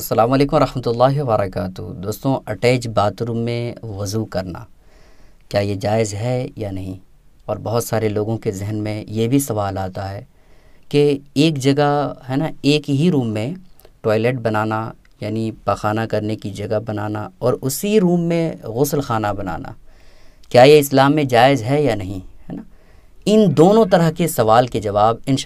अस्सलाम वालेकुम रहमतुल्लाहि वरकatuह दोस्तों अटैच बाथरूम में वज़ू करना क्या ये जायज़ है या नहीं और बहुत सारे लोगों के जहन में ये भी सवाल आता है कि एक जगह है ना एक ही रूम में टॉयलेट बनाना यानी पखाना करने की जगह बनाना और उसी रूम में गसल खाना बनाना क्या ये इस्लाम में जायज़ है या नहीं इन दोनों तरह के सवाल के जवाब इन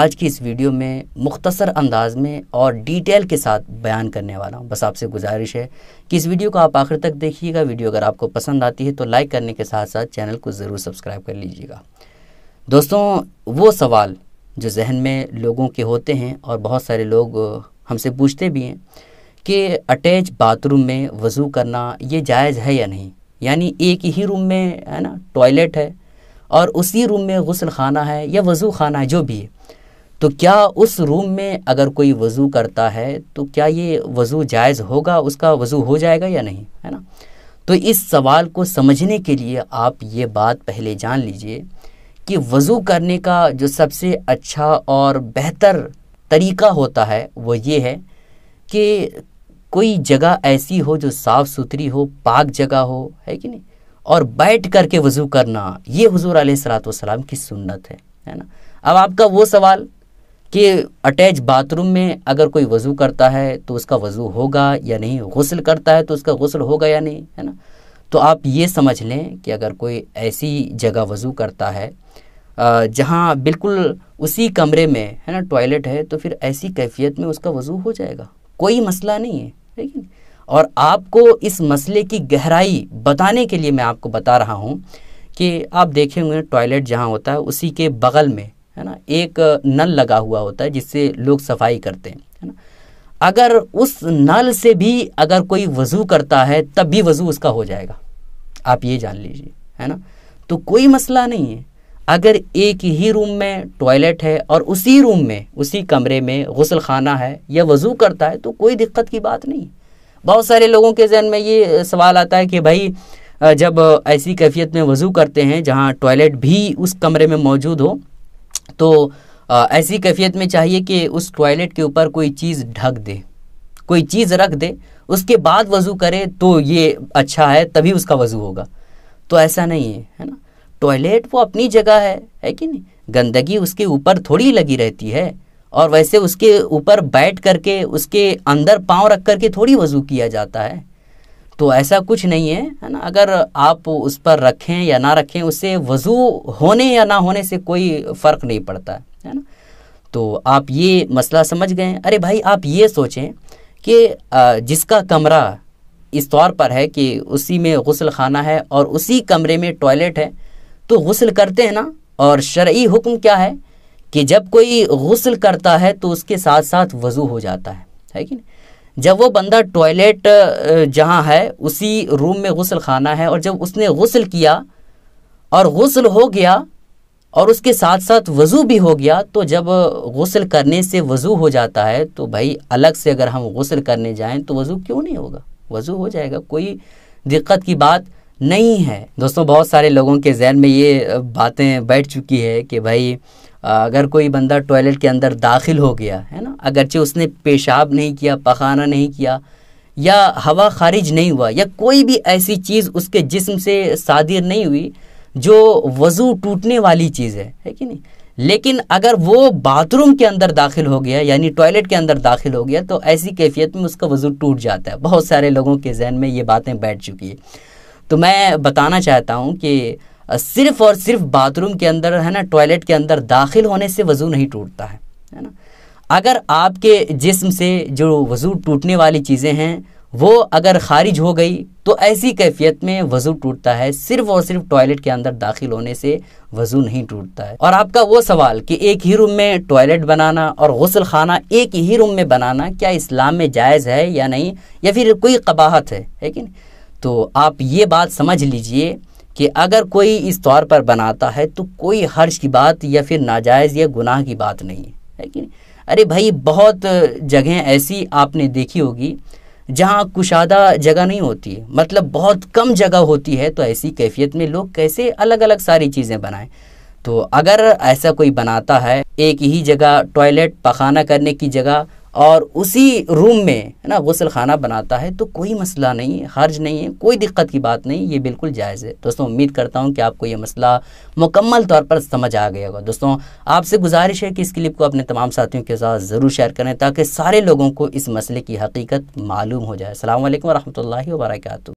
आज की इस वीडियो में मुख्तसर अंदाज में और डिटेल के साथ बयान करने वाला हूँ बस आपसे गुजारिश है कि इस वीडियो को आप आखिर तक देखिएगा वीडियो अगर आपको पसंद आती है तो लाइक करने के साथ साथ चैनल को ज़रूर सब्सक्राइब कर लीजिएगा दोस्तों वो सवाल जो जहन में लोगों के होते हैं और बहुत सारे लोग हमसे पूछते भी हैं कि अटैच बाथरूम में वज़ू करना ये जायज़ है या नहीं यानी एक ही रूम में है ना टॉयलेट है और उसी रूम में गसल खाना है या वज़ू खाना है जो भी है तो क्या उस रूम में अगर कोई वज़ू करता है तो क्या ये वज़ू जायज़ होगा उसका वज़ू हो जाएगा या नहीं है ना तो इस सवाल को समझने के लिए आप ये बात पहले जान लीजिए कि वज़ू करने का जो सबसे अच्छा और बेहतर तरीका होता है वो ये है कि कोई जगह ऐसी हो जो साफ़ सुथरी हो पाक जगह हो है कि नहीं और बैठ करके वज़ू करना ये हजूर सलाम की सुन्नत है है ना अब आपका वो सवाल कि अटैच बाथरूम में अगर कोई वज़ू करता है तो उसका वज़ू होगा या नहीं गसल करता है तो उसका गसल होगा या नहीं है ना तो आप ये समझ लें कि अगर कोई ऐसी जगह वज़ू करता है जहाँ बिल्कुल उसी कमरे में है ना टॉयलेट है तो फिर ऐसी कैफियत में उसका वज़ू हो जाएगा कोई मसला नहीं है ठीक है और आपको इस मसले की गहराई बताने के लिए मैं आपको बता रहा हूँ कि आप देखे हुए टॉयलेट जहाँ होता है उसी के बगल में है ना एक नल लगा हुआ होता है जिससे लोग सफाई करते हैं है ना अगर उस नल से भी अगर कोई वज़ू करता है तब भी वज़ू उसका हो जाएगा आप ये जान लीजिए है ना तो कोई मसला नहीं है अगर एक ही रूम में टॉयलेट है और उसी रूम में उसी कमरे में गसल खाना है या वज़ू करता है तो कोई दिक्कत की बात नहीं बहुत सारे लोगों के जहन में ये सवाल आता है कि भाई जब ऐसी कैफियत में वज़ू करते हैं जहाँ टॉयलेट भी उस कमरे में मौजूद हो तो ऐसी कैफियत में चाहिए कि उस टॉयलेट के ऊपर कोई चीज़ ढक दे कोई चीज़ रख दे उसके बाद वज़ू करे तो ये अच्छा है तभी उसका वज़ू होगा तो ऐसा नहीं है है ना टॉयलेट वो अपनी जगह है है कि नहीं गंदगी उसके ऊपर थोड़ी लगी रहती है और वैसे उसके ऊपर बैठ करके उसके अंदर पाँव रख करके थोड़ी वज़ू किया जाता है तो ऐसा कुछ नहीं है है ना अगर आप उस पर रखें या ना रखें उससे वज़ू होने या ना होने से कोई फ़र्क नहीं पड़ता है ना तो आप ये मसला समझ गए अरे भाई आप ये सोचें कि जिसका कमरा इस तौर पर है कि उसी में गसल खाना है और उसी कमरे में टॉयलेट है तो गसल करते हैं ना और शर्य हुक्म क्या है कि जब कोई गसल करता है तो उसके साथ साथ वज़ू हो जाता है है कि नहीं जब वो बंदा टॉयलेट जहाँ है उसी रूम में गसल खाना है और जब उसने गसल किया और गसल हो गया और उसके साथ साथ वज़ू भी हो गया तो जब गसल करने से वज़ू हो जाता है तो भाई अलग से अगर हम गसल करने जाएं तो वज़ू क्यों नहीं होगा वज़ू हो जाएगा कोई दिक्कत की बात नहीं है दोस्तों बहुत सारे लोगों के जहन में ये बातें बैठ चुकी है कि भाई अगर कोई बंदा टॉयलेट के अंदर दाखिल हो गया है ना अगरचे उसने पेशाब नहीं किया पखाना नहीं किया या हवा खारिज नहीं हुआ या कोई भी ऐसी चीज़ उसके जिस्म से सादिर नहीं हुई जो वज़ू टूटने वाली चीज़ है है कि नहीं लेकिन अगर वो बाथरूम के अंदर दाखिल हो गया यानी टॉयलेट के अंदर दाखिल हो गया तो ऐसी कैफियत में उसका वज़ू टूट जाता है बहुत सारे लोगों के जहन में ये बातें बैठ चुकी है तो मैं बताना चाहता हूँ कि सिर्फ और सिर्फ बाथरूम के अंदर है ना टॉयलेट के अंदर दाखिल होने से वज़ू नहीं टूटता है है ना अगर आपके जिस्म से जो वज़ू टूटने वाली चीज़ें हैं वो अगर खारिज हो गई तो ऐसी कैफियत में वज़ू टूटता है सिर्फ और सिर्फ टॉयलेट के अंदर दाखिल होने से वज़ू नहीं टूटता है और आपका वो सवाल कि एक ही रूम में टॉयलेट बनाना और गसल खाना एक ही रूम में बनाना क्या इस्लाम में जायज़ है या नहीं या फिर कोई कबाहत है है कि नहीं तो आप ये बात समझ लीजिए कि अगर कोई इस तौर पर बनाता है तो कोई हर्ष की बात या फिर नाजायज़ या गुनाह की बात नहीं है लेकिन अरे भाई बहुत जगह ऐसी आपने देखी होगी जहाँ कुशादा जगह नहीं होती मतलब बहुत कम जगह होती है तो ऐसी कैफियत में लोग कैसे अलग अलग सारी चीज़ें बनाएं तो अगर ऐसा कोई बनाता है एक ही जगह टॉयलेट पखाना करने की जगह और उसी रूम में है ना गसल खाना बनाता है तो कोई मसला नहीं है हर्ज नहीं है कोई दिक्कत की बात नहीं ये बिल्कुल जायज़ है दोस्तों उम्मीद करता हूँ कि आपको ये मसला मुकम्मल तौर पर समझ आ गया होगा दोस्तों आपसे गुजारिश है कि इस क्लिप को अपने तमाम साथियों के साथ ज़रूर शेयर करें ताकि सारे लोगों को इस मसले की हकीकत मालूम हो जाए अल्लाम वरहमल वर्का